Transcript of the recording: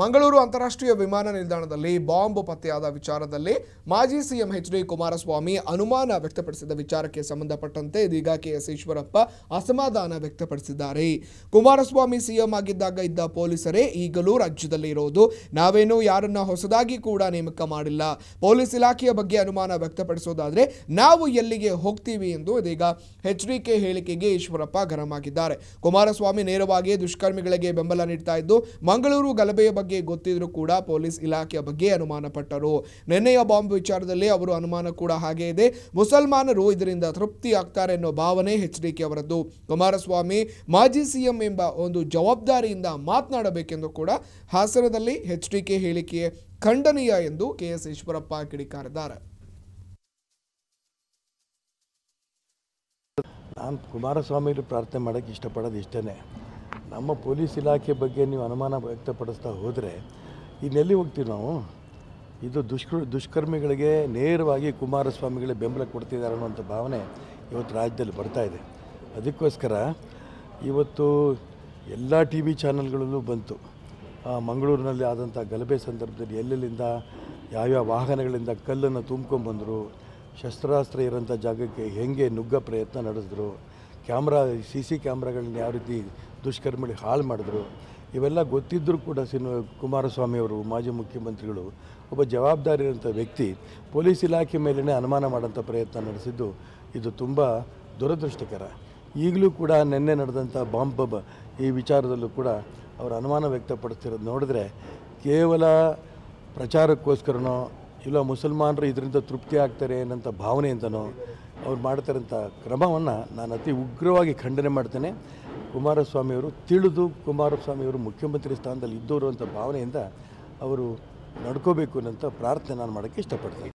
ಮಂಗಳೂರು ಅಂತಾರಾಷ್ಟ್ರೀಯ ವಿಮಾನ ನಿಲ್ದಾಣದಲ್ಲಿ ಬಾಂಬ್ ಪತ್ತೆಯಾದ ವಿಚಾರದಲ್ಲಿ ಮಾಜಿ ಸಿಎಂ ಎಚ್ ಡಿ ಕುಮಾರಸ್ವಾಮಿ ಅನುಮಾನ ವ್ಯಕ್ತಪಡಿಸಿದ ವಿಚಾರಕ್ಕೆ ಸಂಬಂಧಪಟ್ಟಂತೆ ಇದೀಗ ಕೆಎಸ್ ಈಶ್ವರಪ್ಪ ಅಸಮಾಧಾನ ವ್ಯಕ್ತಪಡಿಸಿದ್ದಾರೆ ಕುಮಾರಸ್ವಾಮಿ ಸಿಎಂ ಆಗಿದ್ದಾಗ ಇದ್ದ ಪೊಲೀಸರೇ ಈಗಲೂ ರಾಜ್ಯದಲ್ಲಿ ಇರೋದು ನಾವೇನು ಯಾರನ್ನ ಹೊಸದಾಗಿ ಕೂಡ ನೇಮಕ ಮಾಡಿಲ್ಲ ಪೊಲೀಸ್ ಇಲಾಖೆಯ ಬಗ್ಗೆ ಅನುಮಾನ ವ್ಯಕ್ತಪಡಿಸೋದಾದ್ರೆ ನಾವು ಎಲ್ಲಿಗೆ ಹೋಗ್ತೀವಿ ಎಂದು ಇದೀಗ ಎಚ್ ಡಿ ಕೆ ಹೇಳಿಕೆಗೆ ಈಶ್ವರಪ್ಪ ಗರಂ ಆಗಿದ್ದಾರೆ ಕುಮಾರಸ್ವಾಮಿ ನೇರವಾಗಿ ದುಷ್ಕರ್ಮಿಗಳಿಗೆ ಬೆಂಬಲ ನೀಡ್ತಾ ಇದ್ದು ಮಂಗಳೂರು ಗಲಭೆಯ ಬಗ್ಗೆ ಗೊತ್ತಿದ್ರೂ ಕೂಡ ಪೊಲೀಸ್ ಇಲಾಖೆಯ ಬಗ್ಗೆ ಅನುಮಾನ ನಿನ್ನೆಯ ಬಾಂಬ್ ವಿಚಾರದಲ್ಲಿ ಅವರು ಅನುಮಾನ ಕೂಡ ಹಾಗೇ ಇದೆ ಮುಸಲ್ಮಾನರು ಇದರಿಂದ ತೃಪ್ತಿ ಆಗ್ತಾರೆ ಎನ್ನುವ ಭಾವನೆ ಎಚ್ ಡಿ ಅವರದ್ದು ಕುಮಾರಸ್ವಾಮಿ ಮಾಜಿ ಸಿಎಂ ಎಂಬ ಒಂದು ಜವಾಬ್ದಾರಿಯಿಂದ ಮಾತನಾಡಬೇಕೆಂದು ಕೂಡ ಹಾಸನದಲ್ಲಿ ಎಚ್ ಡಿ ಹೇಳಿಕೆ ಖಂಡನೀಯ ಎಂದು ಕೆ ಎಸ್ ಈಶ್ವರಪ್ಪ ಕಿಡಿಕಾರಿದ್ದಾರೆ ನಾನು ಪ್ರಾರ್ಥನೆ ಮಾಡಕ್ಕೆ ಇಷ್ಟಪಡೋದು ಇಷ್ಟೇ ನಮ್ಮ ಪೊಲೀಸ್ ಇಲಾಖೆ ಬಗ್ಗೆ ನೀವು ಅನುಮಾನ ವ್ಯಕ್ತಪಡಿಸ್ತಾ ಹೋದರೆ ಇನ್ನೆಲ್ಲಿ ಹೋಗ್ತೀವಿ ನಾವು ಇದು ದುಷ್ಕ ದುಷ್ಕರ್ಮಿಗಳಿಗೆ ನೇರವಾಗಿ ಕುಮಾರಸ್ವಾಮಿಗಳಿಗೆ ಬೆಂಬಲ ಕೊಡ್ತಿದ್ದಾರೆ ಅನ್ನೋಂಥ ಭಾವನೆ ಇವತ್ತು ರಾಜ್ಯದಲ್ಲಿ ಬರ್ತಾ ಇದೆ ಅದಕ್ಕೋಸ್ಕರ ಇವತ್ತು ಎಲ್ಲ ಟಿ ವಿ ಚಾನಲ್ಗಳಲ್ಲೂ ಬಂತು ಮಂಗಳೂರಿನಲ್ಲಿ ಆದಂಥ ಗಲಭೆ ಸಂದರ್ಭದಲ್ಲಿ ಎಲ್ಲೆಲ್ಲಿಂದ ಯಾವ್ಯಾವ ವಾಹನಗಳಿಂದ ಕಲ್ಲನ್ನು ತುಂಬ್ಕೊಂಬಂದರು ಶಸ್ತ್ರಾಸ್ತ್ರ ಇರೋಂಥ ಜಾಗಕ್ಕೆ ಹೆಂಗೆ ನುಗ್ಗ ಪ್ರಯತ್ನ ನಡೆಸಿದ್ರು ಕ್ಯಾಮ್ರಾ ಸಿ ಸಿ ಕ್ಯಾಮ್ರಾಗಳನ್ನ ಯಾವ ರೀತಿ ದುಷ್ಕರ್ಮಿಗಳು ಹಾಳು ಮಾಡಿದ್ರು ಇವೆಲ್ಲ ಗೊತ್ತಿದ್ದರೂ ಕೂಡ ಸಿನ ಕುಮಾರಸ್ವಾಮಿಯವರು ಮಾಜಿ ಮುಖ್ಯಮಂತ್ರಿಗಳು ಒಬ್ಬ ಜವಾಬ್ದಾರಿ ಇರುವಂಥ ವ್ಯಕ್ತಿ ಪೊಲೀಸ್ ಇಲಾಖೆ ಮೇಲೇ ಅನುಮಾನ ಮಾಡೋಂಥ ಪ್ರಯತ್ನ ನಡೆಸಿದ್ದು ಇದು ತುಂಬ ದುರದೃಷ್ಟಕರ ಈಗಲೂ ಕೂಡ ನಿನ್ನೆ ನಡೆದಂಥ ಬಾಂಬ್ ಈ ವಿಚಾರದಲ್ಲೂ ಕೂಡ ಅವರು ಅನುಮಾನ ವ್ಯಕ್ತಪಡಿಸ್ತಿರೋದು ನೋಡಿದ್ರೆ ಕೇವಲ ಪ್ರಚಾರಕ್ಕೋಸ್ಕರನೋ ಇಲ್ಲ ಮುಸಲ್ಮಾನರು ಇದರಿಂದ ತೃಪ್ತಿ ಆಗ್ತಾರೆ ಅನ್ನೋಂಥ ಭಾವನೆ ಅಂತನೋ ಅವ್ರು ಮಾಡ್ತಾರಂಥ ಕ್ರಮವನ್ನು ನಾನು ಅತಿ ಉಗ್ರವಾಗಿ ಖಂಡನೆ ಮಾಡ್ತೇನೆ ಕುಮಾರಸ್ವಾಮಿಯವರು ತಿಳಿದು ಕುಮಾರಸ್ವಾಮಿಯವರು ಮುಖ್ಯಮಂತ್ರಿ ಸ್ಥಾನದಲ್ಲಿ ಇದ್ದವರು ಅಂತ ಭಾವನೆಯಿಂದ ಅವರು ನಡ್ಕೋಬೇಕು ಅನ್ನೋಂಥ ಪ್ರಾರ್ಥನೆ ನಾನು ಮಾಡೋಕ್ಕೆ ಇಷ್ಟಪಡ್ತೀನಿ